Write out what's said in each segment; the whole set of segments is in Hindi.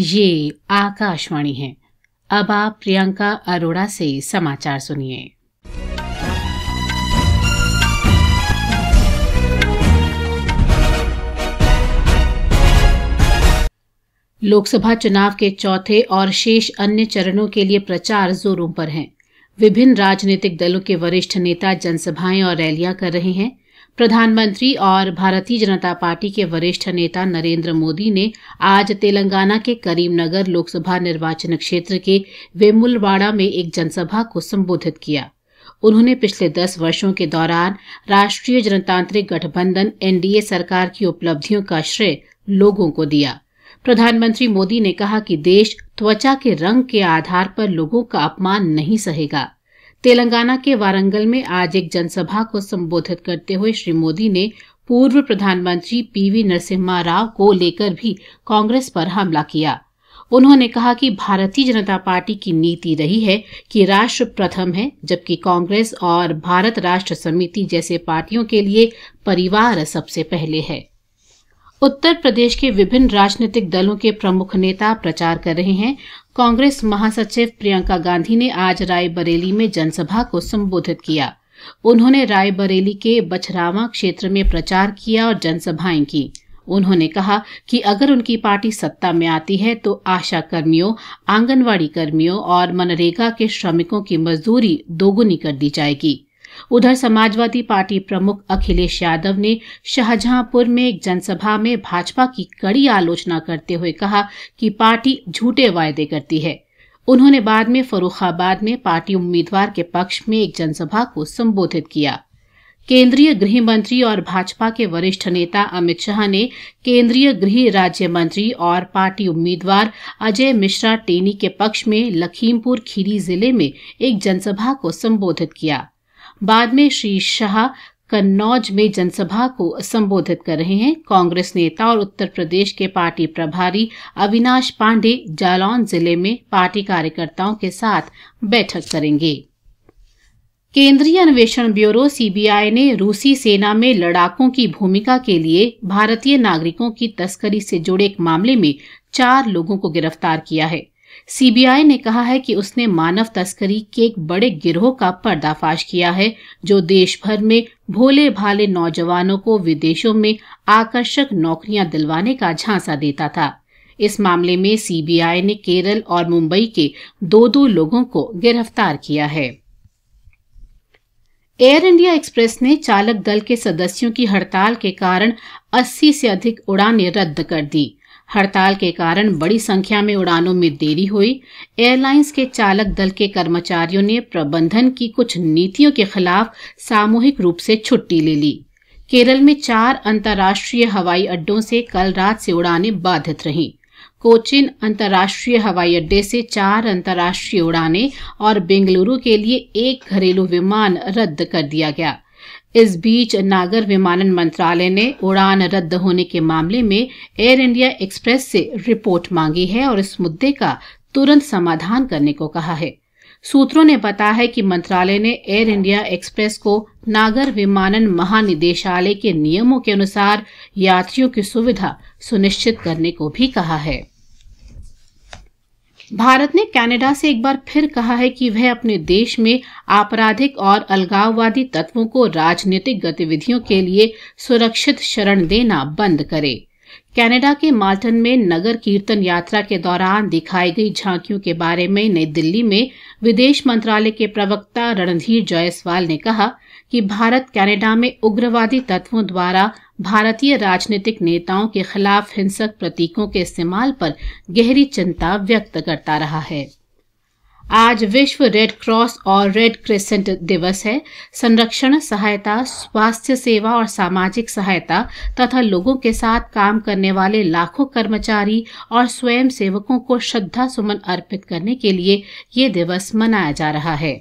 ये आकाशवाणी है अब आप प्रियंका अरोड़ा से समाचार सुनिए लोकसभा चुनाव के चौथे और शेष अन्य चरणों के लिए प्रचार जोरों पर है विभिन्न राजनीतिक दलों के वरिष्ठ नेता जनसभाएं और रैलियां कर रहे हैं प्रधानमंत्री और भारतीय जनता पार्टी के वरिष्ठ नेता नरेंद्र मोदी ने आज तेलंगाना के करीमनगर लोकसभा निर्वाचन क्षेत्र के वेमुलवाड़ा में एक जनसभा को संबोधित किया उन्होंने पिछले दस वर्षों के दौरान राष्ट्रीय जनतांत्रिक गठबंधन एनडीए सरकार की उपलब्धियों का श्रेय लोगों को दिया प्रधानमंत्री मोदी ने कहा कि देश त्वचा के रंग के आधार पर लोगों का अपमान नहीं सहेगा तेलंगाना के वारंगल में आज एक जनसभा को संबोधित करते हुए श्री मोदी ने पूर्व प्रधानमंत्री पीवी नरसिम्हा राव को लेकर भी कांग्रेस पर हमला किया उन्होंने कहा कि भारतीय जनता पार्टी की नीति रही है कि राष्ट्र प्रथम है जबकि कांग्रेस और भारत राष्ट्र समिति जैसे पार्टियों के लिए परिवार सबसे पहले है उत्तर प्रदेश के विभिन्न राजनीतिक दलों के प्रमुख नेता प्रचार कर रहे हैं कांग्रेस महासचिव प्रियंका गांधी ने आज रायबरेली में जनसभा को संबोधित किया उन्होंने रायबरेली के बछरावा क्षेत्र में प्रचार किया और जनसभाएं की उन्होंने कहा कि अगर उनकी पार्टी सत्ता में आती है तो आशा कर्मियों आंगनवाड़ी कर्मियों और मनरेगा के श्रमिकों की मजदूरी दोगुनी कर दी जाएगी उधर समाजवादी पार्टी प्रमुख अखिलेश यादव ने शाहजहांपुर में एक जनसभा में भाजपा की कड़ी आलोचना करते हुए कहा कि पार्टी झूठे वायदे करती है उन्होंने बाद में फरुखाबाद में पार्टी उम्मीदवार के पक्ष में एक जनसभा को संबोधित किया केंद्रीय गृह मंत्री और भाजपा के वरिष्ठ नेता अमित शाह ने केंद्रीय गृह राज्य मंत्री और पार्टी उम्मीदवार अजय मिश्रा टेनी के पक्ष में लखीमपुर खीरी जिले में एक जनसभा को संबोधित किया बाद में श्री शाह कन्नौज में जनसभा को संबोधित कर रहे हैं कांग्रेस नेता और उत्तर प्रदेश के पार्टी प्रभारी अविनाश पांडे जालौन जिले में पार्टी कार्यकर्ताओं के साथ बैठक करेंगे केंद्रीय अन्वेषण ब्यूरो सीबीआई ने रूसी सेना में लड़ाकों की भूमिका के लिए भारतीय नागरिकों की तस्करी से जुड़े एक मामले में चार लोगों को गिरफ्तार किया है सीबीआई ने कहा है कि उसने मानव तस्करी के एक बड़े गिरोह का पर्दाफाश किया है जो देश भर में भोले भाले नौजवानों को विदेशों में आकर्षक नौकरियां दिलवाने का झांसा देता था इस मामले में सीबीआई ने केरल और मुंबई के दो दो लोगों को गिरफ्तार किया है एयर इंडिया एक्सप्रेस ने चालक दल के सदस्यों की हड़ताल के कारण 80 से अधिक उड़ानें रद्द कर दी हड़ताल के कारण बड़ी संख्या में उड़ानों में देरी हुई एयरलाइंस के चालक दल के कर्मचारियों ने प्रबंधन की कुछ नीतियों के खिलाफ सामूहिक रूप से छुट्टी ले ली केरल में चार अंतर्राष्ट्रीय हवाई अड्डों से कल रात से उड़ानें बाधित रहीं कोचिन अंतर्राष्ट्रीय हवाई अड्डे से चार अंतर्राष्ट्रीय उड़ानें और बेंगलुरु के लिए एक घरेलू विमान रद्द कर दिया गया इस बीच नागर विमानन मंत्रालय ने उड़ान रद्द होने के मामले में एयर इंडिया एक्सप्रेस से रिपोर्ट मांगी है और इस मुद्दे का तुरंत समाधान करने को कहा है सूत्रों ने बताया है कि मंत्रालय ने एयर इंडिया एक्सप्रेस को नागर विमानन महानिदेशालय के नियमों के अनुसार यात्रियों की सुविधा सुनिश्चित करने को भी कहा है भारत ने कनाडा से एक बार फिर कहा है कि वह अपने देश में आपराधिक और अलगाववादी तत्वों को राजनीतिक गतिविधियों के लिए सुरक्षित शरण देना बंद करे कनाडा के माल्टन में नगर कीर्तन यात्रा के दौरान दिखाई गई झांकियों के बारे में नई दिल्ली में विदेश मंत्रालय के प्रवक्ता रणधीर जायसवाल ने कहा कि भारत कनाडा में उग्रवादी तत्वों द्वारा भारतीय राजनीतिक नेताओं के खिलाफ हिंसक प्रतीकों के इस्तेमाल पर गहरी चिंता व्यक्त करता रहा है आज विश्व रेड क्रॉस और रेड क्रिसेंट दिवस है संरक्षण सहायता स्वास्थ्य सेवा और सामाजिक सहायता तथा लोगों के साथ काम करने वाले लाखों कर्मचारी और स्वयंसेवकों को श्रद्धा सुमन अर्पित करने के लिए ये दिवस मनाया जा रहा है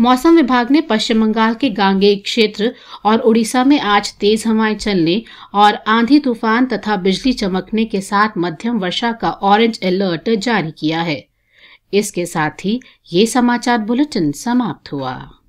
मौसम विभाग ने पश्चिम बंगाल के गांगेय क्षेत्र और उड़ीसा में आज तेज हवाएं चलने और आंधी तूफान तथा बिजली चमकने के साथ मध्यम वर्षा का ऑरेंज अलर्ट जारी किया है इसके साथ ही ये समाचार बुलेटिन समाप्त हुआ